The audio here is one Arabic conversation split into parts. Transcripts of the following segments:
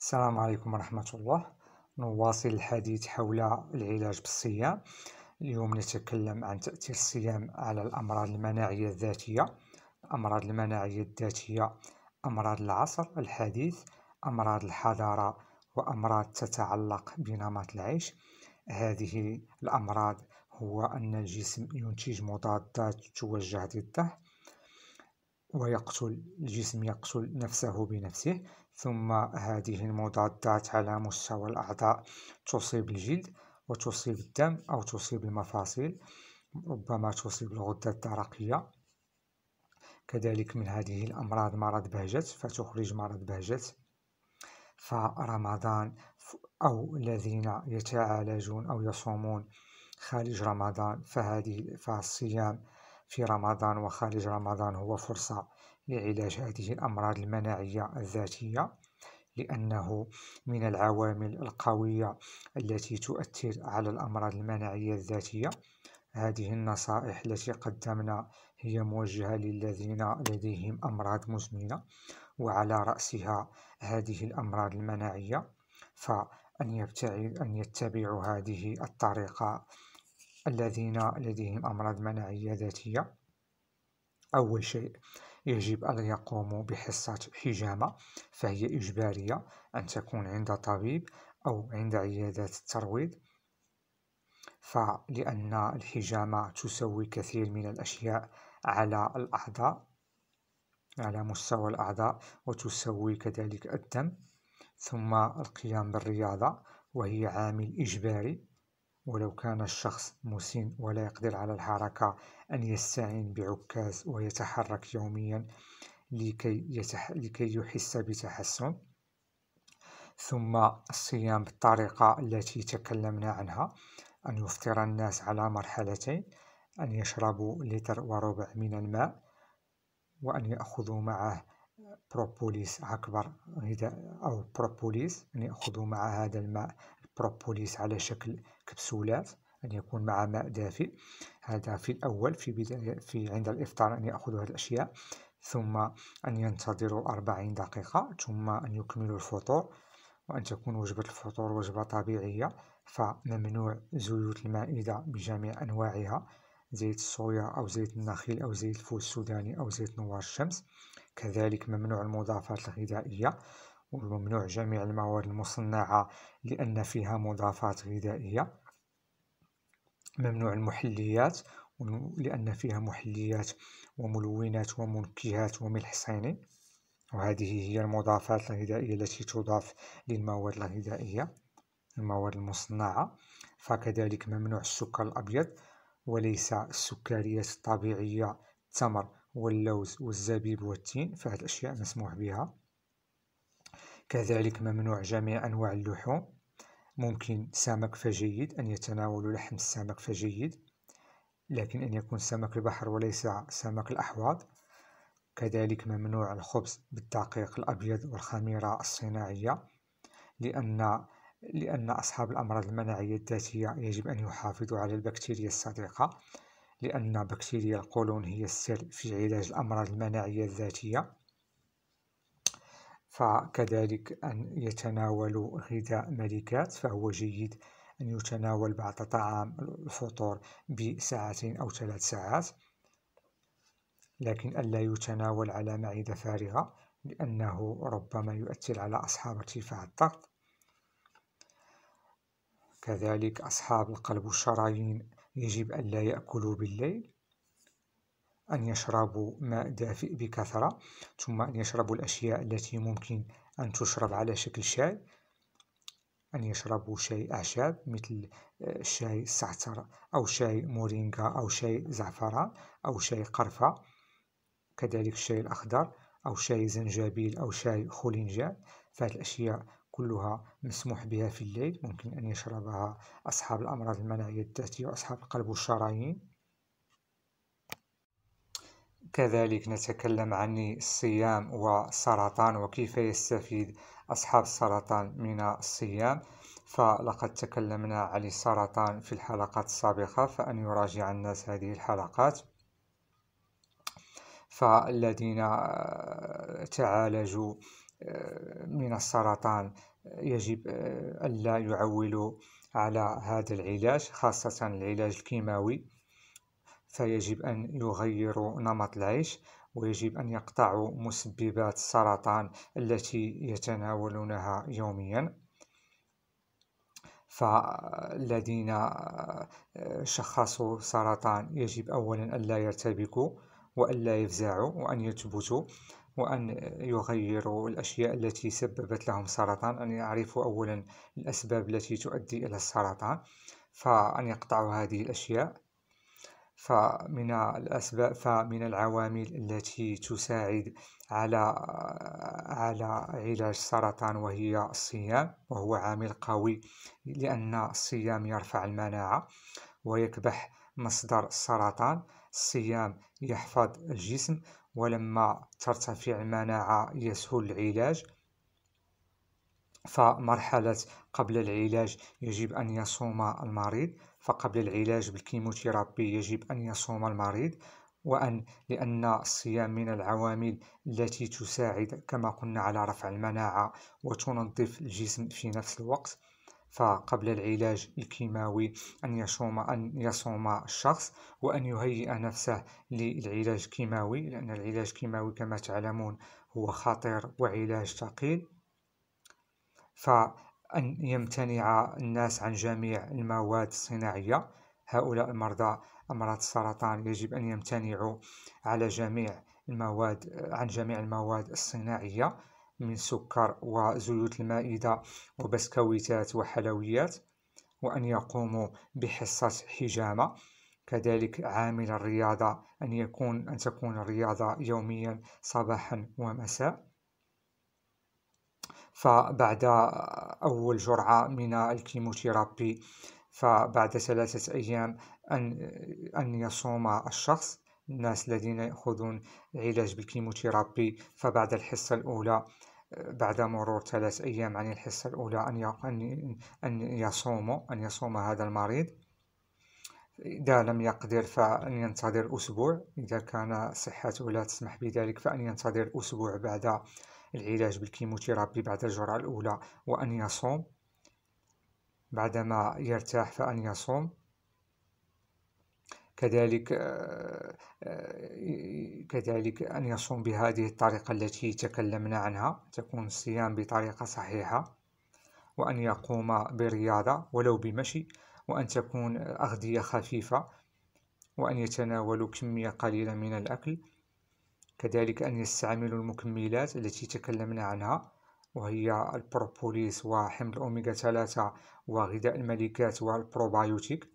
السلام عليكم ورحمة الله نواصل الحديث حول العلاج بالصيام اليوم نتكلم عن تأثير الصيام على الأمراض المناعية الذاتية الأمراض المناعية الذاتية أمراض العصر الحديث أمراض الحضارة وأمراض تتعلق بنمط العيش هذه الأمراض هو أن الجسم ينتج مضادات توجه ضده ويقتل الجسم يقتل نفسه بنفسه ثم هذه المضادات على مستوى الأعضاء تصيب الجلد وتصيب الدم أو تصيب المفاصل ربما تصيب الغدة الدرقية كذلك من هذه الأمراض مرض بهجت فتخرج مرض بهجت فرمضان أو الذين يتعالجون أو يصومون خارج رمضان فهذه فالصيام في رمضان وخارج رمضان هو فرصة لعلاج هذه الأمراض المناعية الذاتية لأنه من العوامل القوية التي تؤثر على الأمراض المناعية الذاتية هذه النصائح التي قدمنا هي موجهة للذين لديهم أمراض مزمنة وعلى رأسها هذه الأمراض المناعية فأن يبتعد أن يتبعوا هذه الطريقة الذين لديهم أمراض مناعية ذاتية أول شيء يجب أن يقوموا بحصة حجامة فهي إجبارية أن تكون عند طبيب أو عند عيادات الترويض فلأن الحجامة تسوي كثير من الأشياء على الأعضاء على مستوى الأعضاء وتسوي كذلك الدم ثم القيام بالرياضة وهي عامل إجباري ولو كان الشخص مسن ولا يقدر على الحركة أن يستعين بعكاز ويتحرك يوميا لكي, يتح... لكي يحس بتحسن ثم الصيام بالطريقة التي تكلمنا عنها أن يفطر الناس على مرحلتين أن يشربوا لتر وربع من الماء وأن يأخذوا معه بروبوليس أكبر أو بروبوليس أن يأخذوا مع هذا الماء بروبوليس على شكل كبسولات أن يكون مع ماء دافئ هذا في الأول في بداية في عند الإفطار أن يأخذوا هذه الأشياء ثم أن ينتظروا أربعين دقيقة ثم أن يكملوا الفطور وأن تكون وجبة الفطور وجبة طبيعية فممنوع زيوت المائدة بجميع أنواعها زيت الصويا أو زيت النخيل أو زيت الفول السوداني أو زيت نوار الشمس كذلك ممنوع المضافات الغذائية وممنوع جميع المواد المصنعة لأن فيها مضافات غذائية ممنوع المحليات لأن فيها محليات وملونات ومنكهات وملح صيني وهذه هي المضافات الغذائية التي تضاف للمواد الغذائية المواد المصنعة فكذلك ممنوع السكر الأبيض وليس السكريات الطبيعية التمر واللوز والزبيب والتين فهذه الأشياء مسموح بها كذلك ممنوع جميع أنواع اللحوم ممكن سمك فجيد أن يتناول لحم السمك فجيد لكن أن يكون سمك البحر وليس سمك الأحواض كذلك ممنوع الخبز بالدقيق الأبيض والخميرة الصناعية لأن لأن أصحاب الأمراض المناعية الذاتية يجب أن يحافظوا على البكتيريا الصديقة لأن بكتيريا القولون هي السر في علاج الأمراض المناعية الذاتية فكذلك أن يتناولوا غذاء ملكات فهو جيد أن يتناول بعض طعام الفطور بساعتين أو ثلاث ساعات لكن ألا يتناول على معدة فارغة لأنه ربما يؤثر على أصحاب ارتفاع الضغط كذلك أصحاب القلب والشرايين يجب ألا يأكلوا بالليل أن يشربوا ماء دافئ بكثرة ثم أن يشربوا الأشياء التي ممكن أن تشرب على شكل شاي أن يشربوا شاي أعشاب مثل آه، شاي السعتر أو شاي مورينغا أو شاي زعفران أو شاي قرفة كذلك الشاي الأخضر أو شاي زنجبيل أو شاي خولنجان فهذه الأشياء كلها مسموح بها في الليل ممكن أن يشربها أصحاب الأمراض المناعية الذاتية وأصحاب القلب والشرايين كذلك نتكلم عن الصيام والسرطان وكيف يستفيد أصحاب السرطان من الصيام فلقد تكلمنا عن السرطان في الحلقات السابقة فأن يراجع الناس هذه الحلقات فالذين آه، تعالجوا آه، من السرطان يجب آه، ألا يعولوا على هذا العلاج خاصة العلاج الكيماوي فيجب أن يغيروا نمط العيش ويجب أن يقطعوا مسببات السرطان التي يتناولونها يوميا فالذين آه، شخصوا سرطان يجب أولا ألا يرتبكوا لا يفزعوا وأن يثبتوا وأن يغيروا الأشياء التي سببت لهم سرطان أن يعرفوا أولا الأسباب التي تؤدي إلى السرطان فأن يقطعوا هذه الأشياء فمن الأسباب فمن العوامل التي تساعد على على علاج السرطان وهي الصيام وهو عامل قوي لأن الصيام يرفع المناعة ويكبح مصدر السرطان الصيام يحفظ الجسم ولما ترتفع المناعة يسهل العلاج فمرحلة قبل العلاج يجب أن يصوم المريض فقبل العلاج بالكيموثيرابي يجب أن يصوم المريض وأن لأن الصيام من العوامل التي تساعد كما قلنا على رفع المناعة وتنظف الجسم في نفس الوقت فقبل العلاج الكيماوي أن يصوم أن يصوم الشخص وأن يهيئ نفسه للعلاج الكيماوي لأن العلاج الكيماوي كما تعلمون هو خطير وعلاج ثقيل ف أن يمتنع الناس عن جميع المواد الصناعية هؤلاء المرضى أمراض السرطان يجب أن يمتنعوا على جميع المواد عن جميع المواد الصناعية من سكر وزيوت المائدة وبسكويتات وحلويات وأن يقوموا بحصة حجامة كذلك عامل الرياضة أن يكون أن تكون الرياضة يوميا صباحا ومساء فبعد أول جرعة من الكيموثيرابي فبعد ثلاثة أيام أن أن يصوم الشخص الناس الذين يأخذون علاج بالكيموثيرابي فبعد الحصة الأولى بعد مرور ثلاث أيام عن الحصة الأولى أن أن يصوم أن يصوم هذا المريض إذا لم يقدر فأن ينتظر أسبوع إذا كان صحته لا تسمح بذلك فأن ينتظر أسبوع بعد العلاج بالكيموثيرابي بعد الجرعة الأولى وأن يصوم بعدما يرتاح فأن يصوم كذلك آه، آه، كذلك أن يصوم بهذه الطريقة التي تكلمنا عنها تكون الصيام بطريقة صحيحة وأن يقوم برياضة ولو بمشي وأن تكون أغذية خفيفة وأن يتناول كمية قليلة من الأكل كذلك أن يستعملوا المكملات التي تكلمنا عنها وهي البروبوليس وحمض الأوميغا 3 وغذاء الملكات والبروبايوتيك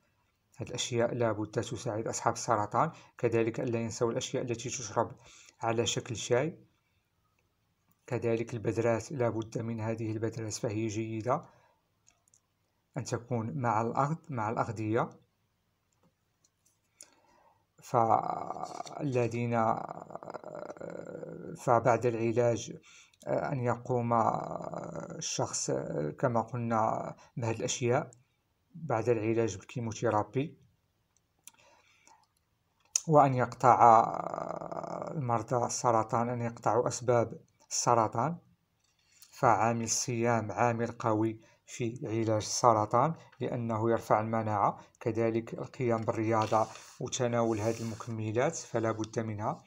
هذه الأشياء لابد تساعد أصحاب السرطان كذلك أن لا ينسوا الأشياء التي تشرب على شكل شاي كذلك البذرات لابد من هذه البذرات فهي جيدة أن تكون مع الأرض مع الأغذية فالذين فبعد العلاج أن يقوم الشخص كما قلنا بهذه الأشياء بعد العلاج بالكيموثيرابي وأن يقطع المرضى السرطان أن يقطعوا أسباب السرطان فعامل الصيام عامل قوي في علاج السرطان لأنه يرفع المناعة كذلك القيام بالرياضة وتناول هذه المكملات فلا بد منها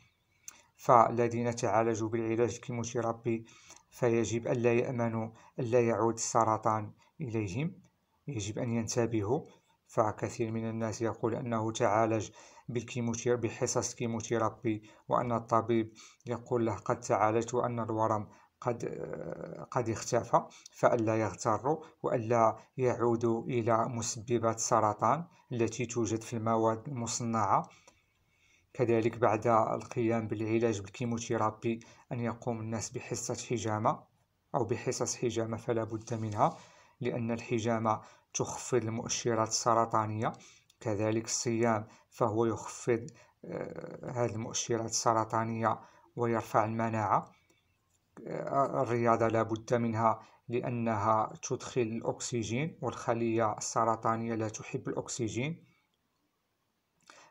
فالذين تعالجوا بالعلاج الكيموثيرابي فيجب ألا يأمنوا ألا يعود السرطان إليهم يجب أن ينتبهوا فكثير من الناس يقول أنه تعالج بالكيموثير بحصص كيموثيرابي وأن الطبيب يقول له قد تعالجت وأن الورم قد آه، قد اختفى فألا يغتروا وألا يعودوا إلى مسببات السرطان التي توجد في المواد المصنعة كذلك بعد القيام بالعلاج بالكيموثيرابي أن يقوم الناس بحصة حجامة أو بحصص حجامة فلا بد منها لأن الحجامة تخفض المؤشرات السرطانية كذلك الصيام فهو يخفض آه، هذه المؤشرات السرطانية ويرفع المناعة الرياضة لابد منها لأنها تدخل الأكسجين والخلية السرطانية لا تحب الأكسجين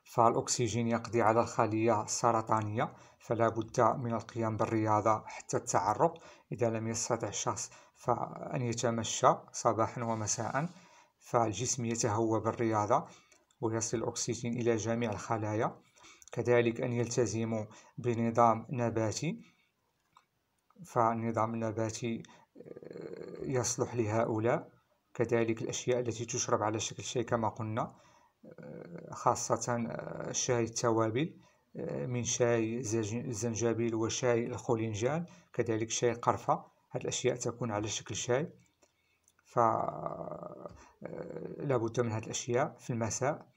فالأكسجين يقضي على الخلية السرطانية فلا بد من القيام بالرياضة حتى التعرق إذا لم يستطع الشخص فأن يتمشى صباحا ومساء فالجسم يتهوى بالرياضة ويصل الأكسجين إلى جميع الخلايا كذلك أن يلتزموا بنظام نباتي فالنظام النباتي آه، يصلح لهؤلاء كذلك الأشياء التي تشرب على شكل شاي كما قلنا آه، خاصة آه، شاي التوابل من شاي الزنجبيل وشاي الخولنجان كذلك شاي القرفة هذه الأشياء تكون على شكل شاي فلا بد من هذه الأشياء في المساء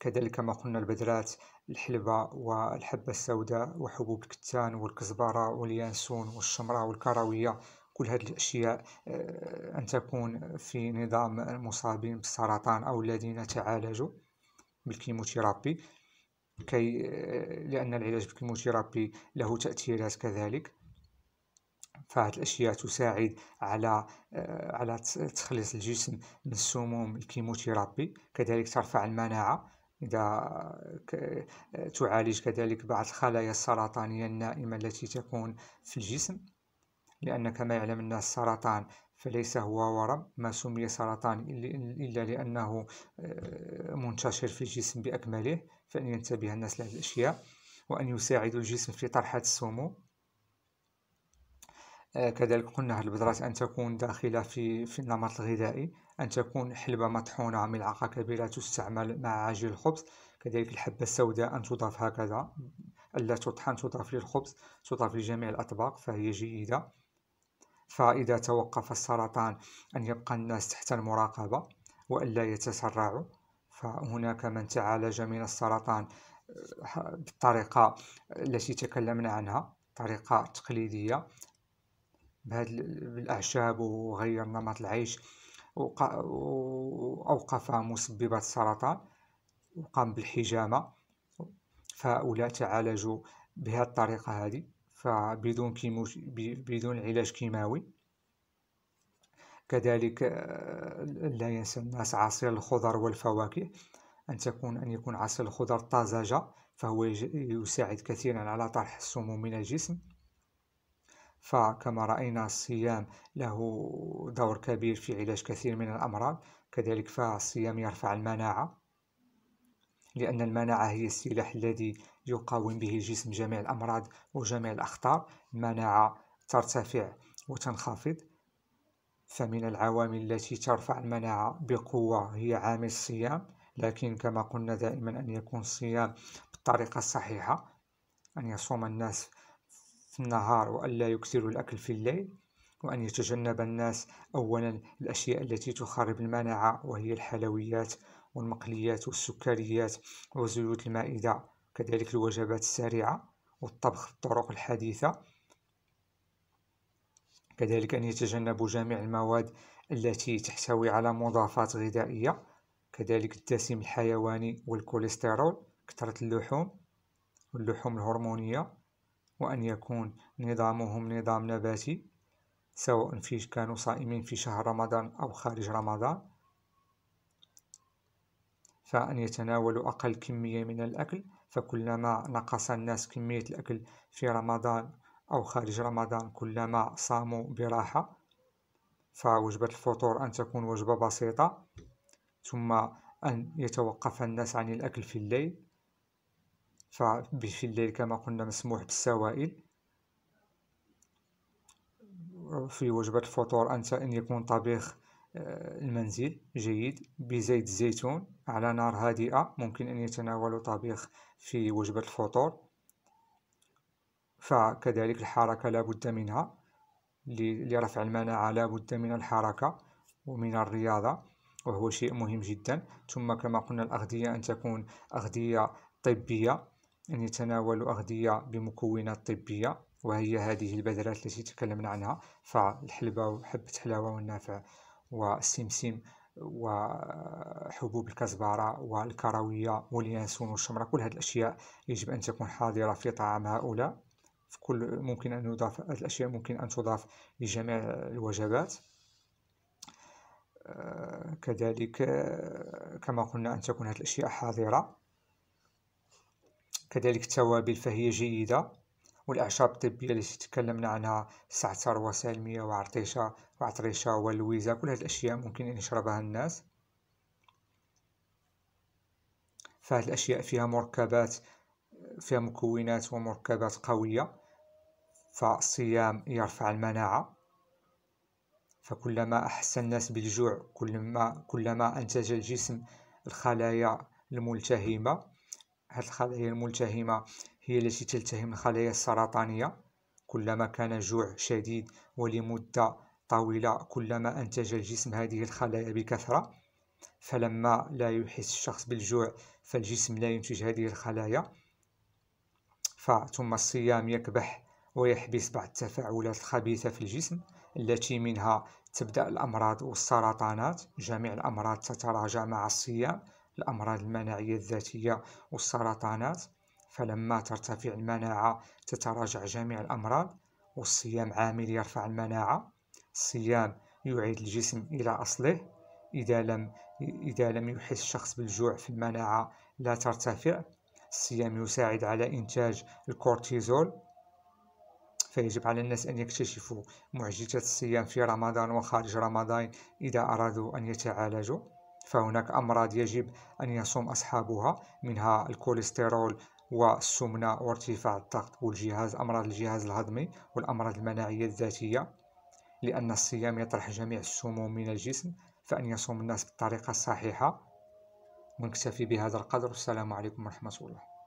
كذلك ما قلنا البذرات الحلبة والحبة السوداء وحبوب الكتان والكزبرة واليانسون والشمرة والكراوية كل هذه الأشياء آه، أن تكون في نظام المصابين بالسرطان أو الذين تعالجوا بالكيموثيرابي كي آه، لأن العلاج بالكيموثيرابي له تأثيرات كذلك فهذه الأشياء تساعد على آه، على تخلص الجسم من السموم الكيموثيرابي كذلك ترفع المناعة إذا تعالج كذلك بعض الخلايا السرطانية النائمة التي تكون في الجسم لأن كما يعلم الناس السرطان فليس هو ورم ما سمي سرطان إلا لأنه آه، منتشر في الجسم بأكمله فأن ينتبه الناس لهذه الأشياء وأن يساعد الجسم في طرحة السموم آه، كذلك قلنا هذه البذرات أن تكون داخلة في, في النمط الغذائي أن تكون حلبة مطحونة ملعقة كبيرة تستعمل مع عجين الخبز كذلك الحبة السوداء أن تضاف هكذا ألا تطحن تضاف للخبز تضاف لجميع الأطباق فهي جيدة فإذا توقف السرطان أن يبقى الناس تحت المراقبة وألا يتسرعوا فهناك من تعالج من السرطان آه، بالطريقة التي تكلمنا عنها طريقة تقليدية بهذه الأعشاب وغير نمط العيش وأوقف مسببات السرطان وقام بالحجامة فهؤلاء تعالجوا بهذه الطريقة هذه فبدون بدون علاج كيماوي كذلك آه، لا ينسى الناس عصير الخضر والفواكه أن تكون أن يكون عصير الخضر طازجة فهو يساعد كثيرا على طرح السموم من الجسم فكما رأينا الصيام له دور كبير في علاج كثير من الأمراض كذلك فالصيام يرفع المناعة لأن المناعة هي السلاح الذي يقاوم به الجسم جميع الأمراض وجميع الأخطار المناعة ترتفع وتنخفض فمن العوامل التي ترفع المناعة بقوة هي عامل الصيام لكن كما قلنا دائما أن يكون الصيام بالطريقة الصحيحة أن يصوم الناس في النهار وألا يكثروا الأكل في الليل وأن يتجنب الناس أولا الأشياء التي تخرب المناعة وهي الحلويات والمقليات والسكريات وزيوت المائدة كذلك الوجبات السريعة والطبخ الطرق الحديثة كذلك أن يتجنبوا جميع المواد التي تحتوي على مضافات غذائية كذلك الدسم الحيواني والكوليسترول كثرة اللحوم واللحوم الهرمونية وأن يكون نظامهم نظام نباتي سواء في كانوا صائمين في شهر رمضان أو خارج رمضان فأن يتناولوا أقل كمية من الأكل فكلما نقص الناس كمية الأكل في رمضان أو خارج رمضان كلما صاموا براحة فوجبة الفطور أن تكون وجبة بسيطة ثم أن يتوقف الناس عن الأكل في الليل ففي الليل كما قلنا مسموح بالسوائل في وجبة الفطور أنت أن يكون طبيخ آه، المنزل جيد بزيت الزيتون على نار هادئة ممكن أن يتناول طبيخ في وجبة الفطور فكذلك الحركة لابد منها لرفع المناعة لابد من الحركة ومن الرياضة وهو شيء مهم جدا ثم كما قلنا الأغذية أن تكون أغذية طبية أن يتناولوا أغذية بمكونات طبية وهي هذه البذرات التي تكلمنا عنها فالحلبة وحبة حلاوة والنافع والسمسم وحبوب الكزبرة والكروية واليانسون والشمرة كل هذه الأشياء يجب أن تكون حاضرة في طعام هؤلاء في كل ممكن أن يضاف هذه الأشياء ممكن أن تضاف لجميع الوجبات آه، كذلك آه، كما قلنا أن تكون هذه الأشياء حاضرة كذلك التوابل فهي جيدة والأعشاب الطبية التي تكلمنا عنها السعتر وسالمية وعرطيشة وعطريشة واللويزة كل هذه الأشياء ممكن أن يشربها الناس فهذه الأشياء فيها مركبات فيها مكونات ومركبات قوية فالصيام يرفع المناعة فكلما أحس الناس بالجوع كلما كلما أنتج الجسم الخلايا الملتهمة هاد الخلايا الملتهمة هي التي تلتهم الخلايا السرطانية كلما كان جوع شديد ولمدة طويلة كلما أنتج الجسم هذه الخلايا بكثرة فلما لا يحس الشخص بالجوع فالجسم لا ينتج هذه الخلايا فثم الصيام يكبح ويحبس بعض التفاعلات الخبيثة في الجسم التي منها تبدأ الأمراض والسرطانات جميع الأمراض تتراجع مع الصيام الأمراض المناعية الذاتية والسرطانات فلما ترتفع المناعة تتراجع جميع الأمراض والصيام عامل يرفع المناعة الصيام يعيد الجسم إلى أصله إذا لم إذا لم يحس الشخص بالجوع في المناعة لا ترتفع الصيام يساعد على إنتاج الكورتيزول فيجب على الناس أن يكتشفوا معجزة الصيام في رمضان وخارج رمضان إذا أرادوا أن يتعالجوا فهناك أمراض يجب أن يصوم أصحابها منها الكوليسترول والسمنة وارتفاع الضغط والجهاز أمراض الجهاز الهضمي والأمراض المناعية الذاتية لأن الصيام يطرح جميع السموم من الجسم فأن يصوم الناس بالطريقة الصحيحة ونكتفي بهذا القدر والسلام عليكم ورحمة الله